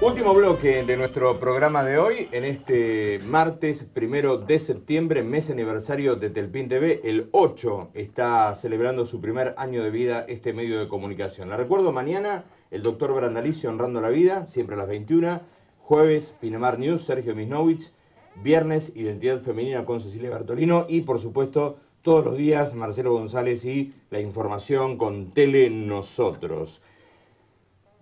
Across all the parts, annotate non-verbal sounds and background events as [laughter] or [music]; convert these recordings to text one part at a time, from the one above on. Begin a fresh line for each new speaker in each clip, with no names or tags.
Último bloque de nuestro programa de hoy, en este martes primero de septiembre, mes aniversario de Telpin TV, el 8 está celebrando su primer año de vida este medio de comunicación. La recuerdo mañana, el doctor Brandalicio honrando la vida, siempre a las 21, jueves Pinamar News, Sergio Misnovich, viernes Identidad Femenina con Cecilia Bertolino y por supuesto todos los días Marcelo González y la información con Tele Nosotros.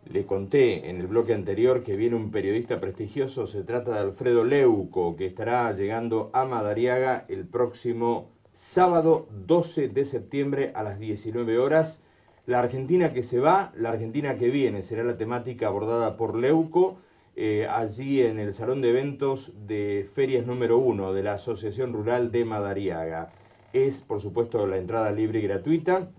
Le conté en el bloque anterior que viene un periodista prestigioso, se trata de Alfredo Leuco, que estará llegando a Madariaga el próximo sábado 12 de septiembre a las 19 horas. La Argentina que se va, la Argentina que viene, será la temática abordada por Leuco eh, allí en el Salón de Eventos de Ferias número 1 de la Asociación Rural de Madariaga. Es, por supuesto, la entrada libre y gratuita.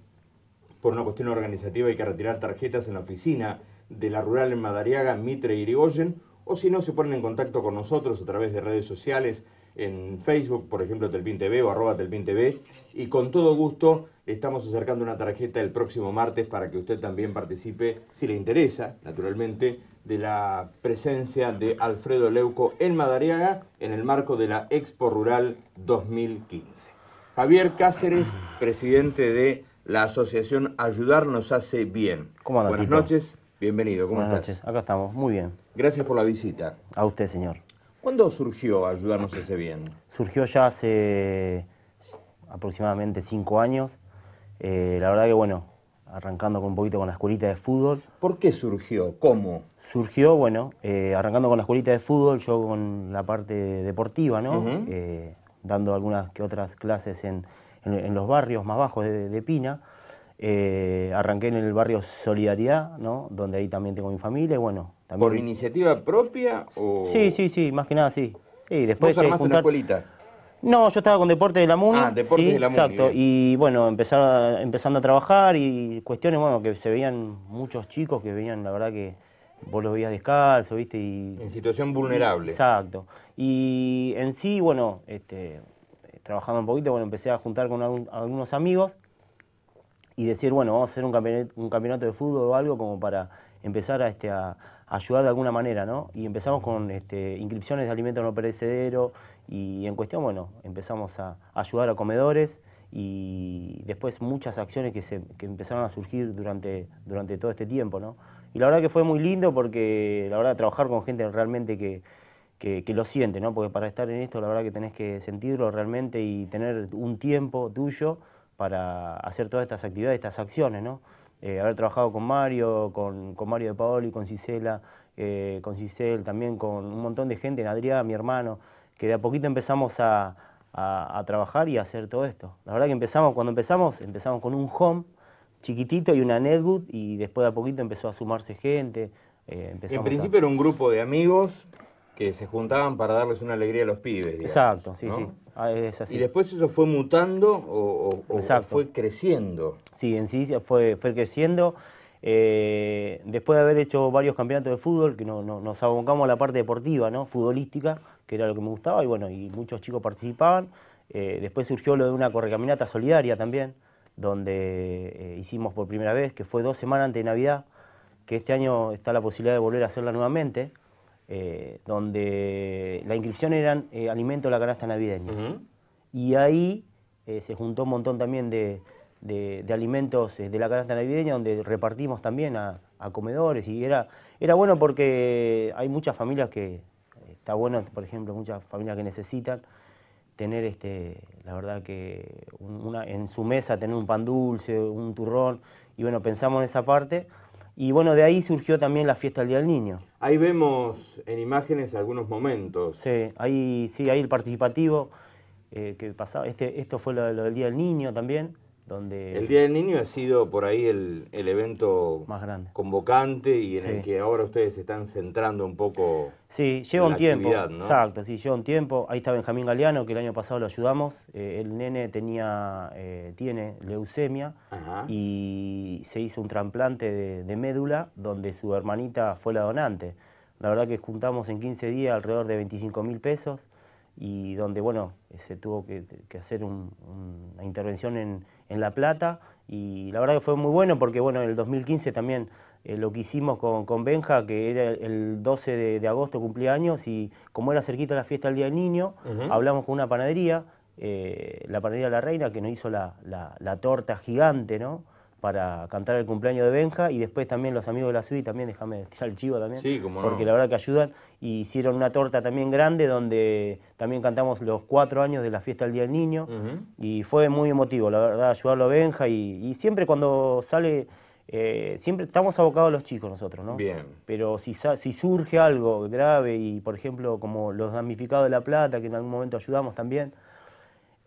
Por una cuestión organizativa hay que retirar tarjetas en la oficina de la Rural en Madariaga, Mitre y Irigoyen, o si no, se ponen en contacto con nosotros a través de redes sociales, en Facebook, por ejemplo, Telpin TV o arroba Telpin TV, y con todo gusto estamos acercando una tarjeta el próximo martes para que usted también participe, si le interesa, naturalmente, de la presencia de Alfredo Leuco en Madariaga en el marco de la Expo Rural 2015. Javier Cáceres, presidente de la asociación Ayudarnos Hace Bien. Buenas noches. Bienvenido, ¿cómo estás?
Acá estamos, muy bien.
Gracias por la visita.
A usted, señor.
¿Cuándo surgió Ayudarnos a ese bien?
Surgió ya hace aproximadamente cinco años. Eh, la verdad que, bueno, arrancando con un poquito con la escuelita de fútbol. ¿Por qué surgió? ¿Cómo? Surgió, bueno, eh, arrancando con la escuelita de fútbol, yo con la parte deportiva, ¿no? Eh, dando algunas que otras clases en, los barrios más bajos de, de Pina. Eh, arranqué en el barrio Solidaridad, ¿no? donde ahí también tengo mi familia. bueno, también... ¿Por
iniciativa propia? O... Sí, sí,
sí, más que nada sí. sí después ¿Vos armaste juntar... una escuelita? No, yo estaba con Deporte de la MUNI. Ah, Deportes de la MUNI. Exacto. Y bueno, empezar, empezando a trabajar y cuestiones, bueno, que se veían muchos chicos que veían, la verdad que vos los veías descalzo, ¿viste? en situación vulnerable. Exacto. Y en sí, bueno, este, trabajando un poquito, bueno, empecé a juntar con algunos amigos y decir, bueno, vamos a hacer un campeonato, de fútbol o algo como para empezar a, este, ayudar de alguna manera, ¿no? Y empezamos con este, inscripciones de alimentos no perecedero y en cuestión, bueno, empezamos a, ayudar a comedores y después muchas acciones que, se, que empezaron a surgir durante, durante todo este tiempo, ¿no? Y la verdad que fue muy lindo porque la verdad trabajar con gente realmente que, que, que, lo siente, ¿no? Porque para estar en esto la verdad que tenés que sentirlo realmente y tener un tiempo tuyo para hacer todas estas actividades, estas acciones, ¿no? Eh, haber trabajado con Mario, con, Mario de Paoli, con Cisela, eh, con Cisel, también con un montón de gente, en Adrián, mi hermano, que de a poquito empezamos a, trabajar y a hacer todo esto. La verdad que empezamos, cuando empezamos, empezamos con un home chiquitito y una netbook y después de a poquito empezó a sumarse gente. Eh, en principio
era un grupo de amigos que se juntaban para darles una alegría a los pibes. Exacto, sí, sí. Ah, ¿Y después eso fue mutando o, fue creciendo? Sí, en
sí fue, fue creciendo. Eh, después de haber hecho varios campeonatos de fútbol, que nos abocamos a la parte deportiva, ¿no? futbolística, que era lo que me gustaba, y bueno, y muchos chicos participaban. Eh, después surgió lo de una correcaminata solidaria también, donde eh, hicimos por primera vez, que fue dos semanas antes de Navidad, que este año está la posibilidad de volver a hacerla nuevamente. Eh, donde la inscripción eran eh, alimento de la canasta navideña. Y ahí eh, se juntó un montón también de, alimentos de la canasta navideña, donde repartimos también a, comedores. Y era, bueno porque hay muchas familias que, está bueno, por ejemplo, muchas familias que necesitan tener, este, la verdad que en su mesa tener un pan dulce, un turrón. Y bueno, pensamos en esa parte. Y bueno, de ahí surgió también la fiesta del Día del Niño.
Ahí vemos en imágenes algunos momentos.
Sí, ahí, sí, ahí el participativo eh, que pasaba. Este, esto fue lo, lo, del Día del Niño también el Día del
Niño ha sido por ahí el, evento más grande. convocante y en el que ahora ustedes se están centrando un poco. Sí, lleva un tiempo. Exacto,
sí, lleva un tiempo. Ahí está Benjamín Galeano, que el año pasado lo ayudamos. Eh, el nene tenía, eh, tiene leucemia y se hizo un trasplante de, médula donde su hermanita fue la donante. La verdad que juntamos en 15 días alrededor de 25 mil pesos y donde, bueno, se tuvo que, hacer una intervención en en La Plata y la verdad que fue muy bueno porque bueno, en el 2015 también eh, lo que hicimos con, Benja, que era el 12 de, agosto agosto cumpleaños y como era cerquita la fiesta del Día del Niño, hablamos con una panadería, eh, la panadería La Reina, que nos hizo la, la torta gigante, ¿no? para cantar el cumpleaños de Benja y después también los amigos de la SUI también, déjame tirar el chivo también, porque la verdad que ayudan. Y hicieron una torta también grande donde también cantamos los cuatro años de la fiesta del Día del Niño y fue muy emotivo, la verdad, ayudarlo a Benja y, siempre cuando sale... Eh, siempre estamos abocados a los chicos nosotros, ¿no? Bien. Pero si, si surge algo grave y, por ejemplo, como los damnificados de La Plata, que en algún momento ayudamos también,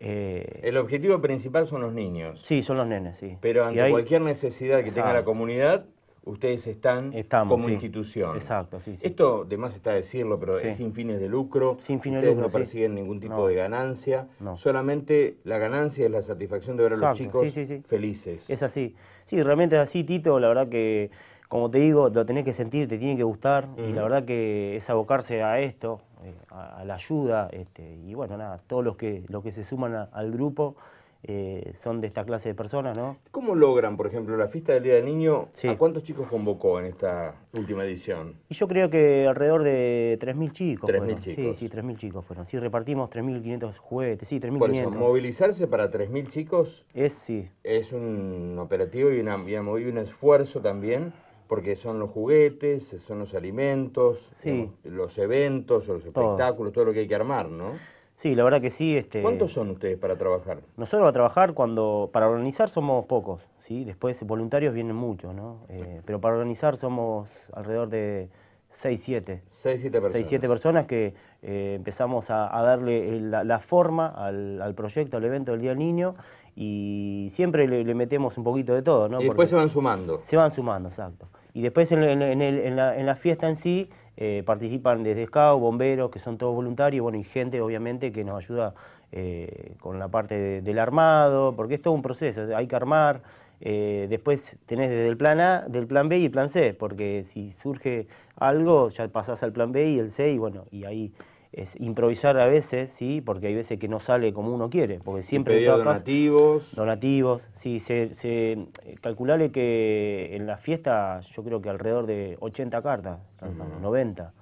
eh, el objetivo principal son los
niños. Sí, son los nenes, sí. Pero ante cualquier
necesidad que tenga la comunidad, ustedes están como institución. Exacto, sí, sí. Esto, además está decirlo, pero es sin fines de lucro. Sin fines ustedes de lucro. no persiguen ningún tipo de ganancia. Solamente la ganancia es la satisfacción de ver a los chicos felices.
Es así. Sí, realmente es así, Tito. La verdad que, como te digo, lo tenés que sentir, te tiene que gustar. Y la verdad que es abocarse a esto, eh, a, la ayuda. Este, y bueno, nada, todos los que, los que se suman al grupo eh, son de esta clase de personas, ¿no?
¿Cómo logran, por ejemplo, la fiesta del Día del Niño? ¿A cuántos chicos convocó en esta última edición?
Y yo creo que alrededor de 3.000 chicos. 3.000 chicos. Sí, sí, 3.000 chicos fueron. Si repartimos 3.500 juguetes,
sí, 3.500. Por eso, movilizarse para 3.000 chicos es, sí. es un operativo y, una, y un esfuerzo también porque son los juguetes, son los alimentos, los, eventos, los espectáculos, todo. lo que hay que armar, ¿no?
Sí, la verdad que sí. Este, ¿Cuántos
son ustedes para trabajar?
Nosotros para trabajar, cuando para organizar somos pocos, ¿sí? Después voluntarios vienen muchos, ¿no? Eh, pero para organizar somos alrededor de 6, 7. 6, 7 personas. 6, 7 personas que eh, empezamos a, darle eh, la, forma al, proyecto, al evento del Día del Niño y siempre le, metemos un poquito de todo, ¿no? Y después se van sumando. Se van sumando, exacto. Y después en, la, fiesta en sí eh, participan desde SCAO, bomberos, que son todos voluntarios, bueno, y gente obviamente que nos ayuda eh, con la parte del armado, porque es todo un proceso, hay que armar. Eh, después tenés desde el plan A, del plan B y el plan C, porque si surge algo ya pasás al plan B y el C y bueno, y ahí es improvisar a veces, sí, porque hay veces que no sale como uno quiere, porque siempre hay donativos. donativos, sí, se, se eh, calculale que en la fiesta yo creo que alrededor de 80 cartas lanzamos, 90. Mm.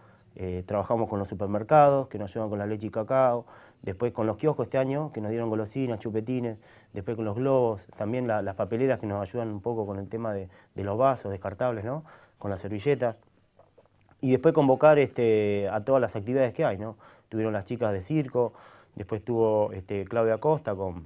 Eh, trabajamos con los supermercados que nos ayudan con la leche y cacao, después con los kioscos este año que nos dieron golosinas, chupetines, después con los globos, también las papeleras que nos ayudan un poco con el tema de, de los vasos descartables, ¿no? Con las servilletas y después convocar este, a todas las actividades que hay, ¿no? Tuvieron las chicas de circo, después tuvo este, Claudia Costa con,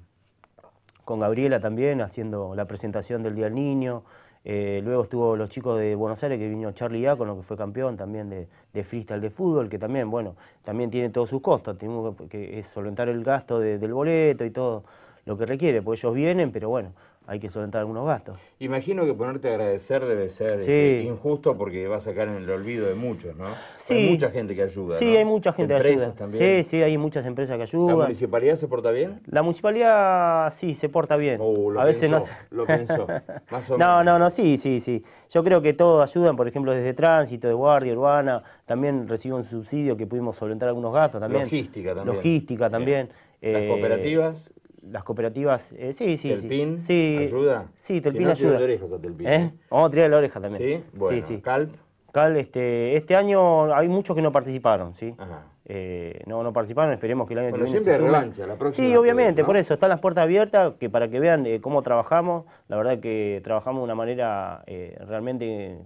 con Gabriela también haciendo la presentación del Día del Niño, eh, luego estuvo los chicos de Buenos Aires, que vino Charlie lo que fue campeón también de, de, freestyle de fútbol, que también, bueno, también tiene todos sus costos, tenemos que, solventar el gasto del boleto y todo lo que requiere, porque ellos vienen, pero bueno, hay que solventar algunos gastos.
Imagino que ponerte a agradecer debe ser este, injusto porque va a sacar en el olvido de muchos, ¿no? Sí. Hay mucha gente que ayuda. Sí, hay mucha gente que ayuda. También. Sí,
sí, hay muchas empresas que ayudan. ¿La municipalidad
se porta bien?
La municipalidad sí se porta bien. Oh, lo a veces no lo pensó. Más o [laughs] menos. No, no, no, sí, sí, sí. Yo creo que todos ayudan, por ejemplo, desde tránsito, de guardia urbana, también reciben un subsidio que pudimos solventar algunos gastos también. Logística también. Logística también. ¿Las cooperativas? las cooperativas. Eh, sí, sí. ¿Telpín sí, ayuda? Sí, Telpín si no, ayuda. orejas a Telpín. ¿Eh? Vamos a tirar la oreja también. Sí, bueno, sí, sí. Calp. Cal, este, este año hay muchos que no participaron, ¿sí? Ajá. Eh, no, no participaron, esperemos que el año que viene. siempre se lancha, la próxima. Sí, obviamente, por eso están las puertas abiertas que para que vean eh, cómo trabajamos. La verdad que trabajamos de una manera eh, realmente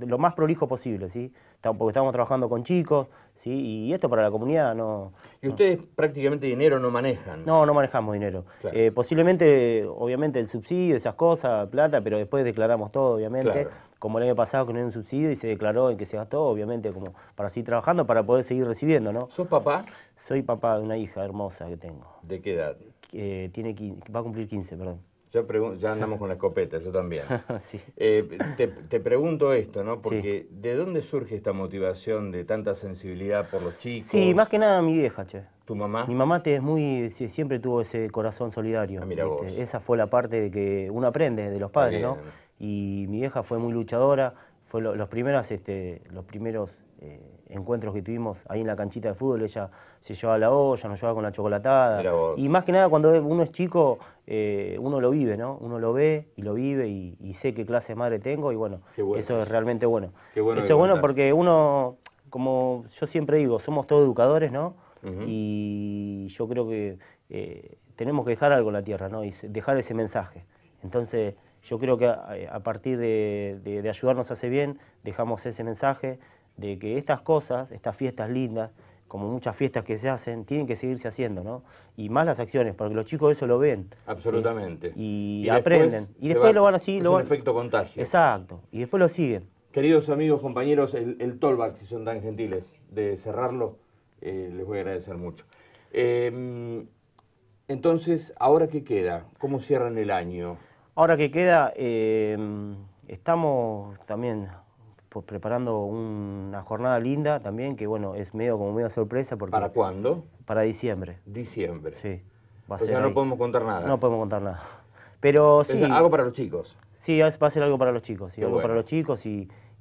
lo más prolijo posible, ¿sí? porque estamos trabajando con chicos, ¿sí? y esto para la comunidad no...
Y ustedes prácticamente
dinero no manejan. No, no manejamos dinero. Eh, posiblemente, obviamente, el subsidio, esas cosas, plata, pero después declaramos todo, obviamente. Como el año pasado que no un subsidio y se declaró en que se gastó, obviamente, como para seguir trabajando, para poder seguir recibiendo, ¿no? ¿Sos papá? Soy papá de una hija hermosa que tengo. ¿De qué edad? Eh, tiene va a cumplir 15, perdón
ya andamos con la escopeta, yo también. [laughs] Eh, te, pregunto esto, ¿no? Porque ¿de dónde surge esta motivación de tanta sensibilidad por los chicos? Sí, más que
nada mi vieja,
che. ¿Tu mamá? Mi
mamá te es muy, siempre tuvo ese corazón solidario. Ah, Esa fue la parte de que uno aprende de los padres, ¿no? Y mi vieja fue muy luchadora, fue los primeros, este, los primeros eh, encuentros que tuvimos ahí en la canchita de fútbol, ella se llevaba la olla, nos llevaba con la chocolatada. Y más que nada cuando uno es chico, eh, uno lo vive, ¿no? Uno lo ve y lo vive y, sé qué clase de madre tengo y bueno, eso es realmente bueno.
eso es bueno porque
uno, como yo siempre digo, somos todos educadores, ¿no? Y yo creo que eh, tenemos que dejar algo en la tierra, ¿no? Y dejar ese mensaje. Entonces, yo creo que a, partir de, de ayudarnos a hacer bien, dejamos ese mensaje, de que estas cosas, estas fiestas lindas, como muchas fiestas que se hacen, tienen que seguirse haciendo, ¿no? Y más las acciones, porque los chicos eso lo ven.
Absolutamente. Y, aprenden. y después lo van así. Es lo un efecto contagio.
Exacto. Y después lo siguen.
Queridos amigos, compañeros, el, el si son tan gentiles, de cerrarlo, eh, les voy a agradecer mucho. Em, entonces, ¿ahora qué queda? ¿Cómo cierran el año? Ahora que queda,
em, estamos también pues, preparando una jornada linda también, que bueno, es medio como medio sorpresa. Porque ¿Para cuándo? Para diciembre. Diciembre. Sí. Va a sea, no podemos contar nada. No podemos contar nada. [laughs] Pero sí. Algo para los chicos. Sí, va a ser algo para los chicos. Sí, algo para los chicos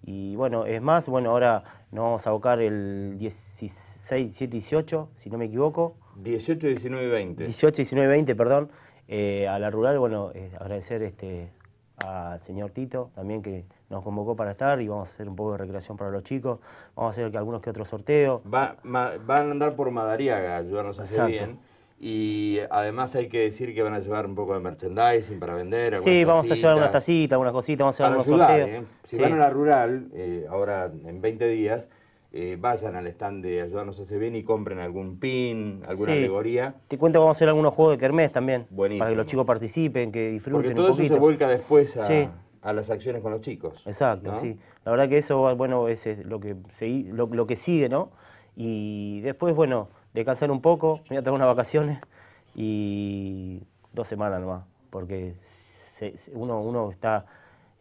y, bueno, es más, bueno, ahora nos vamos a abocar el 16, 17, 18, si no me equivoco.
18, 19 y 20. 18,
19 20, perdón. Eh, a la rural, bueno, eh, agradecer este, al señor Tito también que nos convocó para estar y vamos a hacer un poco de recreación para los chicos. Vamos a hacer algunos que otros sorteos.
van a andar por Madariaga, ayudarnos a hacer bien. Y además hay que decir que van a llevar un poco de merchandising para vender. Sí, vamos a llevar unas
tacitas, algunas cositas, vamos a hacer algunos sorteos. ¿eh? Si van a la
rural, eh, ahora en 20 días, eh, vayan al stand de Ayudarnos a hacer bien y compren algún pin, alguna alegoría.
Te cuento que vamos a hacer algunos juegos de kermés también. Buenísimo. Para que los chicos participen, que disfruten Porque todo eso se vuelca después a... Sí
a las acciones con los chicos. Exacto, sí.
La verdad que eso, bueno, es, lo, que se, lo, que sigue, ¿no? Y después, bueno, descansar un poco, voy a tener unas vacaciones y dos semanas nomás, porque uno, uno está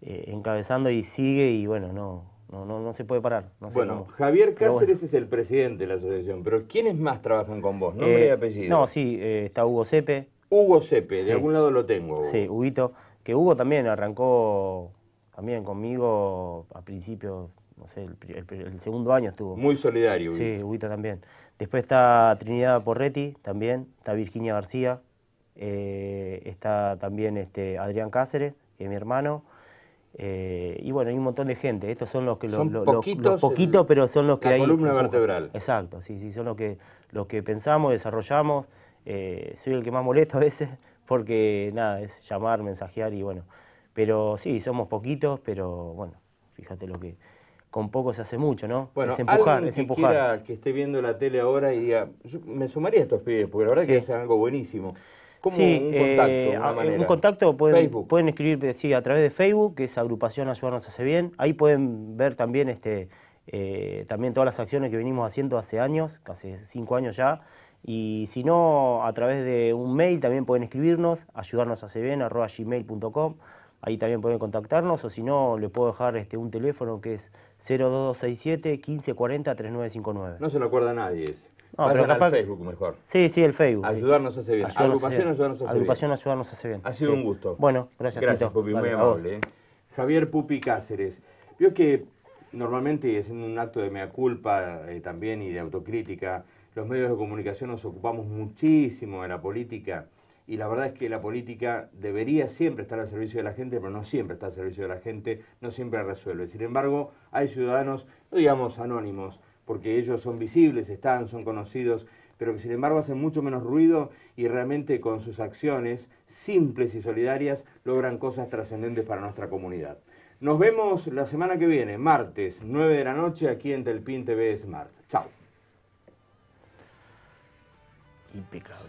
eh, encabezando y sigue y bueno, no, no, no, no se puede parar. bueno, Javier
Cáceres es el presidente de la asociación, pero ¿quiénes más trabajan con vos? Nombre y eh, apellido. No,
sí, eh, está Hugo Sepe.
Hugo Sepe, de algún lado lo tengo. Sí,
Huguito que Hugo también arrancó también conmigo a principio, no sé, el, segundo año estuvo. Muy solidario, Sí, Huguito también. Después está Trinidad Porretti también, está Virginia García, eh, está también este, Adrián Cáceres, que es mi hermano. Eh, y bueno, hay un montón de gente. Estos son los que los, poquitos, pero son los que la hay. columna vertebral. Exacto, sí, sí, son los que los que pensamos, desarrollamos. Eh, soy el que más molesto a veces, porque nada, es llamar, mensajear y bueno. Pero sí, somos poquitos, pero bueno, fíjate lo que con poco se hace mucho, ¿no? Bueno, es empujar, es empujar. Que, quiera
que esté viendo la tele ahora y diga, me sumaría a estos pibes, porque la verdad que hacen algo buenísimo. como un contacto? Eh, un contacto
pueden, escribir eh, sí, a través de Facebook, que es agrupación Ayudarnos Hace Bien. Ahí pueden ver también, este, eh, también todas las acciones que venimos haciendo hace años, casi cinco años ya. Y si no, a través de un mail también pueden escribirnos, ayudarnos a gmail.com ahí también pueden contactarnos, o si no, le puedo dejar este, un teléfono que es 02267 1540 3959.
No se lo acuerda nadie ese. No, Vayan Facebook mejor. Sí, sí, el Facebook. Ayudarnos hace bien. Agrupación, ayudarnos bien. Ha sido un gusto. Bueno, gracias. Gracias, Pupi, muy amable. ¿eh? Javier Pupi Cáceres. Vio que normalmente, haciendo un acto de mea culpa eh, también y de autocrítica, los medios de comunicación nos ocupamos muchísimo de la política y la verdad es que la política debería siempre estar al servicio de la gente, pero no siempre está al servicio de la gente, no siempre resuelve. Sin embargo, hay ciudadanos, digamos anónimos, porque ellos son visibles, están, son conocidos, pero que sin embargo hacen mucho menos ruido y realmente con sus acciones simples y solidarias logran cosas trascendentes para nuestra comunidad. Nos vemos la semana que viene, martes, 9 de la noche, aquí en TELPIN TV Smart. Chao impecable,